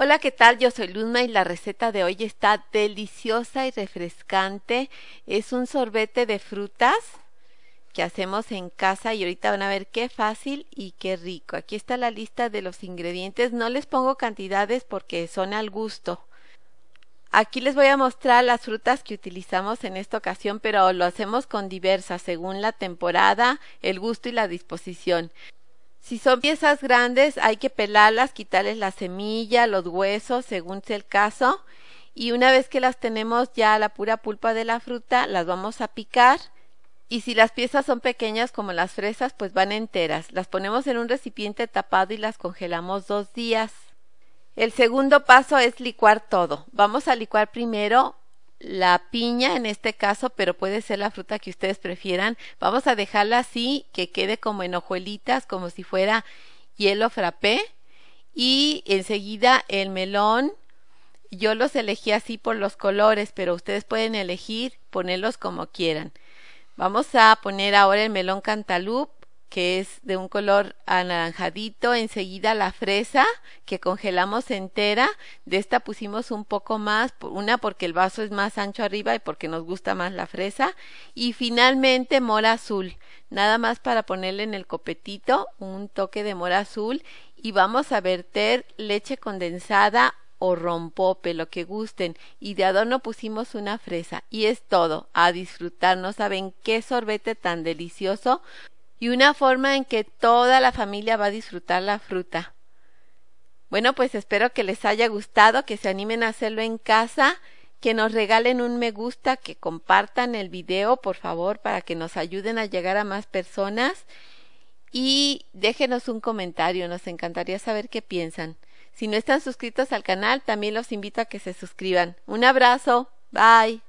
Hola, ¿qué tal? Yo soy Luzma y la receta de hoy está deliciosa y refrescante. Es un sorbete de frutas que hacemos en casa y ahorita van a ver qué fácil y qué rico. Aquí está la lista de los ingredientes. No les pongo cantidades porque son al gusto. Aquí les voy a mostrar las frutas que utilizamos en esta ocasión, pero lo hacemos con diversas según la temporada, el gusto y la disposición. Si son piezas grandes hay que pelarlas, quitarles la semilla, los huesos, según sea el caso. Y una vez que las tenemos ya la pura pulpa de la fruta, las vamos a picar. Y si las piezas son pequeñas como las fresas, pues van enteras. Las ponemos en un recipiente tapado y las congelamos dos días. El segundo paso es licuar todo. Vamos a licuar primero la piña en este caso, pero puede ser la fruta que ustedes prefieran. Vamos a dejarla así, que quede como en hojuelitas, como si fuera hielo frappé. Y enseguida el melón. Yo los elegí así por los colores, pero ustedes pueden elegir ponerlos como quieran. Vamos a poner ahora el melón cantaloupe que es de un color anaranjadito, enseguida la fresa que congelamos entera, de esta pusimos un poco más, una porque el vaso es más ancho arriba y porque nos gusta más la fresa, y finalmente mora azul, nada más para ponerle en el copetito un toque de mora azul y vamos a verter leche condensada o rompope, lo que gusten, y de adorno pusimos una fresa, y es todo, a disfrutar, no saben qué sorbete tan delicioso, y una forma en que toda la familia va a disfrutar la fruta. Bueno, pues espero que les haya gustado, que se animen a hacerlo en casa, que nos regalen un me gusta, que compartan el video, por favor, para que nos ayuden a llegar a más personas y déjenos un comentario, nos encantaría saber qué piensan. Si no están suscritos al canal, también los invito a que se suscriban. Un abrazo, bye.